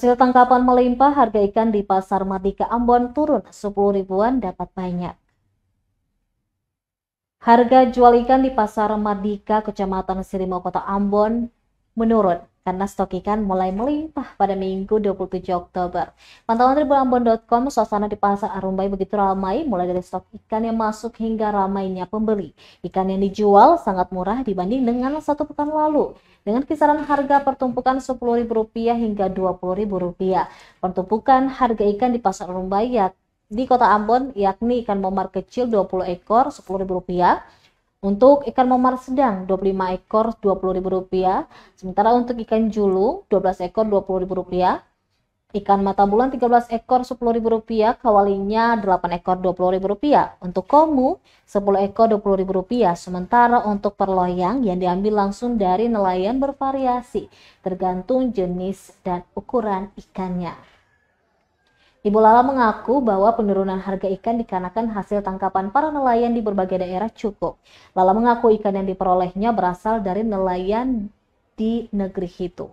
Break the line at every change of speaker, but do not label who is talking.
Hasil tangkapan melimpah, harga ikan di Pasar Madika Ambon turun 10 ribuan dapat banyak. Harga jual ikan di Pasar Madika, Kecamatan Sirimo, Kota Ambon menurun karena stok ikan mulai melimpah pada Minggu 27 Oktober. Pantauan tribulanbon.com, suasana di pasar Arumbai begitu ramai, mulai dari stok ikan yang masuk hingga ramainya pembeli. Ikan yang dijual sangat murah dibanding dengan satu pekan lalu, dengan kisaran harga pertumpukan Rp10.000 hingga Rp20.000. Pertumpukan harga ikan di pasar Arumbai yakni di kota Ambon yakni ikan momar kecil 20 ekor Rp10.000, untuk ikan momar sedang 25 ekor Rp20.000, sementara untuk ikan julung 12 ekor Rp20.000, ikan mata bulan 13 ekor Rp10.000, kawalinya 8 ekor Rp20.000, untuk komu 10 ekor Rp20.000, sementara untuk perloyang yang diambil langsung dari nelayan bervariasi tergantung jenis dan ukuran ikannya. Ibu Lala mengaku bahwa penurunan harga ikan dikarenakan hasil tangkapan para nelayan di berbagai daerah cukup. Lala mengaku ikan yang diperolehnya berasal dari nelayan di negeri itu.